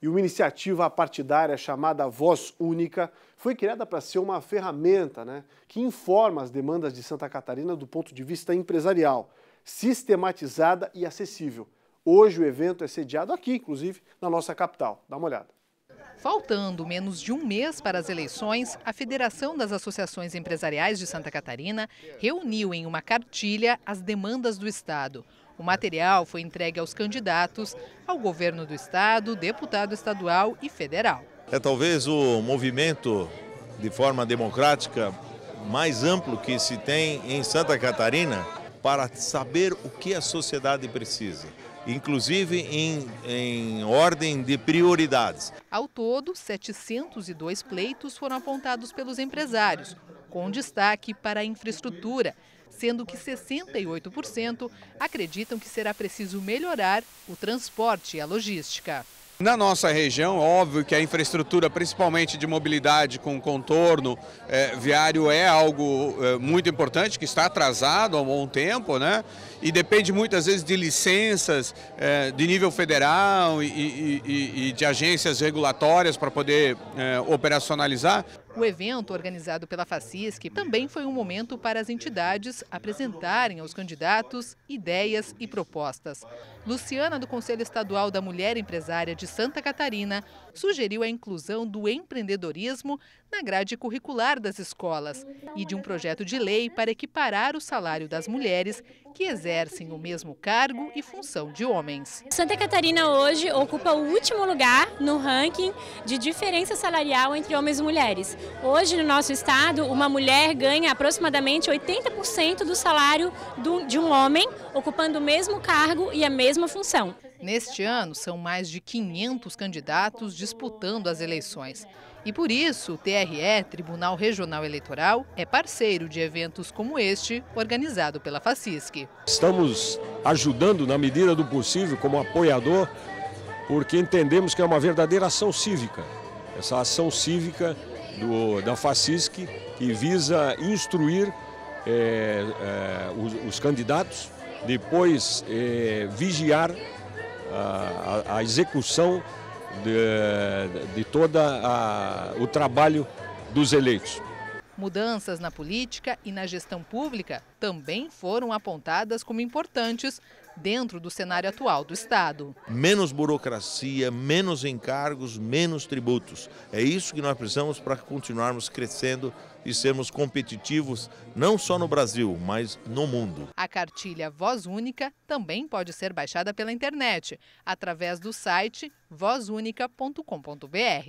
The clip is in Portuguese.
E uma iniciativa partidária chamada Voz Única foi criada para ser uma ferramenta né, que informa as demandas de Santa Catarina do ponto de vista empresarial, sistematizada e acessível. Hoje o evento é sediado aqui, inclusive, na nossa capital. Dá uma olhada. Faltando menos de um mês para as eleições, a Federação das Associações Empresariais de Santa Catarina reuniu em uma cartilha as demandas do Estado. O material foi entregue aos candidatos, ao governo do Estado, deputado estadual e federal. É talvez o movimento de forma democrática mais amplo que se tem em Santa Catarina para saber o que a sociedade precisa inclusive em, em ordem de prioridades. Ao todo, 702 pleitos foram apontados pelos empresários, com destaque para a infraestrutura, sendo que 68% acreditam que será preciso melhorar o transporte e a logística. Na nossa região, óbvio que a infraestrutura, principalmente de mobilidade com contorno eh, viário, é algo eh, muito importante, que está atrasado há um bom tempo, né? E depende muitas vezes de licenças eh, de nível federal e, e, e, de agências regulatórias para poder operacionalizar. O evento, organizado pela FACISC, também foi um momento para as entidades apresentarem aos candidatos ideias e propostas. Luciana, do Conselho Estadual da Mulher Empresária de Santa Catarina, sugeriu a inclusão do empreendedorismo na grade curricular das escolas e de um projeto de lei para equiparar o salário das mulheres que exercem o mesmo cargo e função de homens. Santa Catarina hoje ocupa o último lugar no ranking de diferença salarial entre homens e mulheres. Hoje no nosso estado, uma mulher ganha aproximadamente 80% do salário de um homem, ocupando o mesmo cargo e a mesma função. Neste ano, são mais de 500 candidatos disputando as eleições. E por isso, o TRE, Tribunal Regional Eleitoral, é parceiro de eventos como este, organizado pela FACISC. Estamos ajudando na medida do possível como apoiador, porque entendemos que é uma verdadeira ação cívica. Essa ação cívica do, da FACISC que visa instruir é, é, os, os, candidatos, depois é, vigiar a, a execução de, de todo o trabalho dos eleitos. Mudanças na política e na gestão pública também foram apontadas como importantes dentro do cenário atual do Estado. Menos burocracia, menos encargos, menos tributos. É isso que nós precisamos para continuarmos crescendo e sermos competitivos não só no Brasil, mas no mundo. A cartilha Voz Única também pode ser baixada pela internet, através do site vozunica.com.br.